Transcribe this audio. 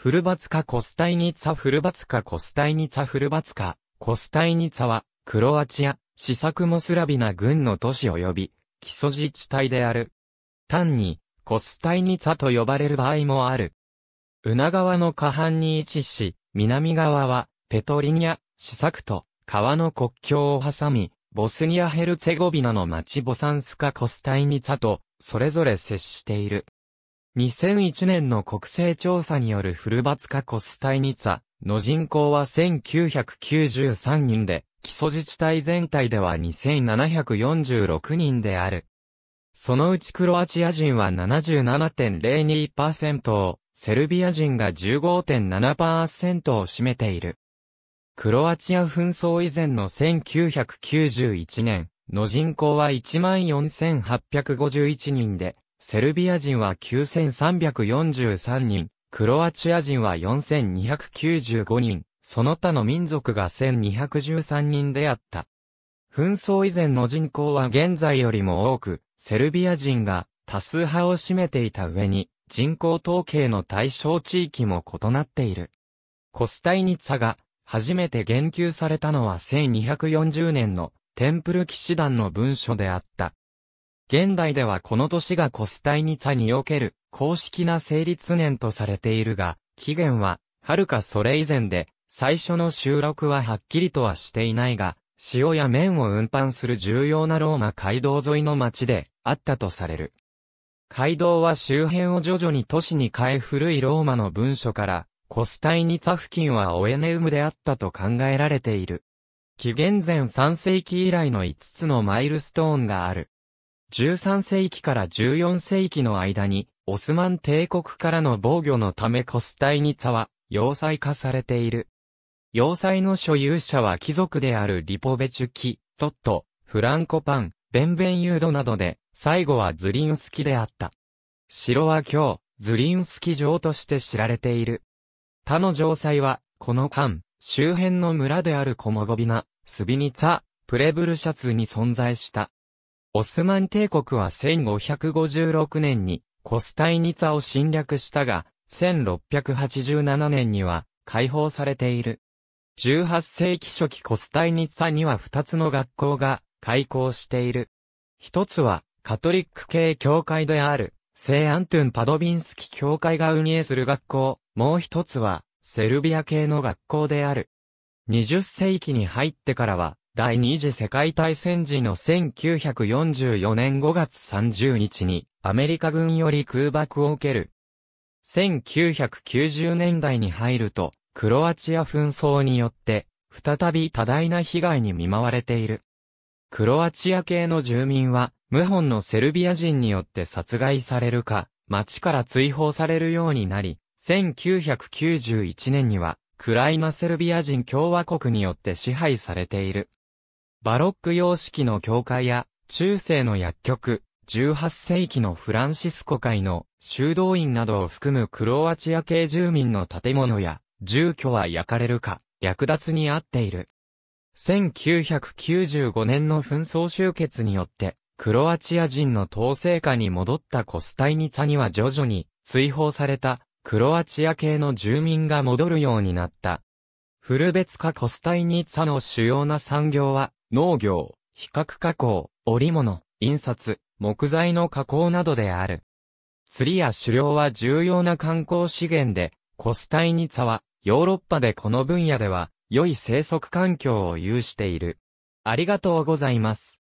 フルバツカ・コスタイニツァ・フルバツカ・コスタイニツァ・フルバツカ、コスタイニツァは、クロアチア、シサクモスラビナ軍の都市及び、基礎自治体である。単に、コスタイニツァと呼ばれる場合もある。ウナ川の下半に位置し、南側は、ペトリニア、シサクと、川の国境を挟み、ボスニア・ヘルツェゴビナの町ボサンスカ・コスタイニツァと、それぞれ接している。2001年の国勢調査によるフルバツカコスタイニツァの人口は1993人で、基礎自治体全体では2746人である。そのうちクロアチア人は77.02%を、セルビア人が15.7%を占めている。クロアチア紛争以前の1991年の人口は14,851人で、セルビア人は9343人、クロアチア人は4295人、その他の民族が1213人であった。紛争以前の人口は現在よりも多く、セルビア人が多数派を占めていた上に、人口統計の対象地域も異なっている。コスタイニツァが初めて言及されたのは1240年のテンプル騎士団の文書であった。現代ではこの年がコスタイニツァにおける公式な成立年とされているが、起源は、はるかそれ以前で、最初の収録ははっきりとはしていないが、塩や麺を運搬する重要なローマ街道沿いの町であったとされる。街道は周辺を徐々に都市に変え古いローマの文書から、コスタイニツァ付近はオエネウムであったと考えられている。紀元前3世紀以来の5つのマイルストーンがある。13世紀から14世紀の間に、オスマン帝国からの防御のためコスタイニツァは、要塞化されている。要塞の所有者は貴族であるリポベチュキ、トット、フランコパン、ベンベンユードなどで、最後はズリンスキであった。城は今日、ズリンスキ城として知られている。他の城塞は、この間、周辺の村であるコモゴビナ、スビニツァ、プレブルシャツに存在した。オスマン帝国は1556年にコスタイニツァを侵略したが、1687年には解放されている。18世紀初期コスタイニツァには2つの学校が開校している。一つはカトリック系教会である聖アントゥン・パドビンスキ教会が運営する学校、もう一つはセルビア系の学校である。20世紀に入ってからは第二次世界大戦時の1944年5月30日にアメリカ軍より空爆を受ける。1990年代に入ると、クロアチア紛争によって、再び多大な被害に見舞われている。クロアチア系の住民は、無本のセルビア人によって殺害されるか、町から追放されるようになり、1991年には、クライナセルビア人共和国によって支配されている。バロック様式の教会や、中世の薬局、18世紀のフランシスコ会の修道院などを含むクロアチア系住民の建物や住居は焼かれるか、略奪にあっている。1995年の紛争終結によって、クロアチア人の統制下に戻ったコスタイニツァには徐々に追放されたクロアチア系の住民が戻るようになった。フルベツカコスタイニツァの主要な産業は農業、比較加工、織物、印刷、木材の加工などである。釣りや狩猟は重要な観光資源で、コスタイニツァは、ヨーロッパでこの分野では、良い生息環境を有している。ありがとうございます。